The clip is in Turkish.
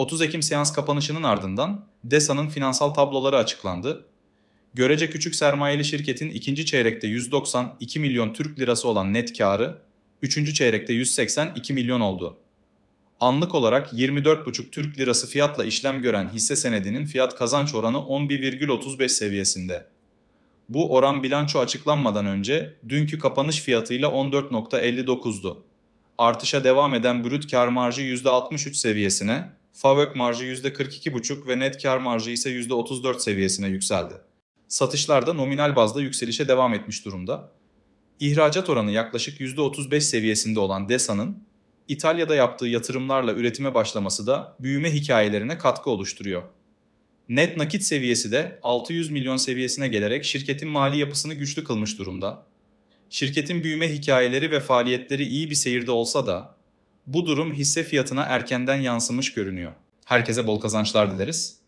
30 Ekim seans kapanışının ardından DESA'nın finansal tabloları açıklandı. Görece küçük sermayeli şirketin ikinci çeyrekte 192 milyon Türk lirası olan net karı, üçüncü çeyrekte 182 milyon oldu. Anlık olarak 24,5 Türk lirası fiyatla işlem gören hisse senedinin fiyat kazanç oranı 11,35 seviyesinde. Bu oran bilanço açıklanmadan önce dünkü kapanış fiyatıyla 14.59'du artışa devam eden brüt kar marjı %63 seviyesine, FAVÖK marjı %42,5 ve net kar marjı ise %34 seviyesine yükseldi. Satışlar da nominal bazda yükselişe devam etmiş durumda. İhracat oranı yaklaşık %35 seviyesinde olan DESA'nın İtalya'da yaptığı yatırımlarla üretime başlaması da büyüme hikayelerine katkı oluşturuyor. Net nakit seviyesi de 600 milyon seviyesine gelerek şirketin mali yapısını güçlü kılmış durumda. Şirketin büyüme hikayeleri ve faaliyetleri iyi bir seyirde olsa da bu durum hisse fiyatına erkenden yansımış görünüyor. Herkese bol kazançlar dileriz.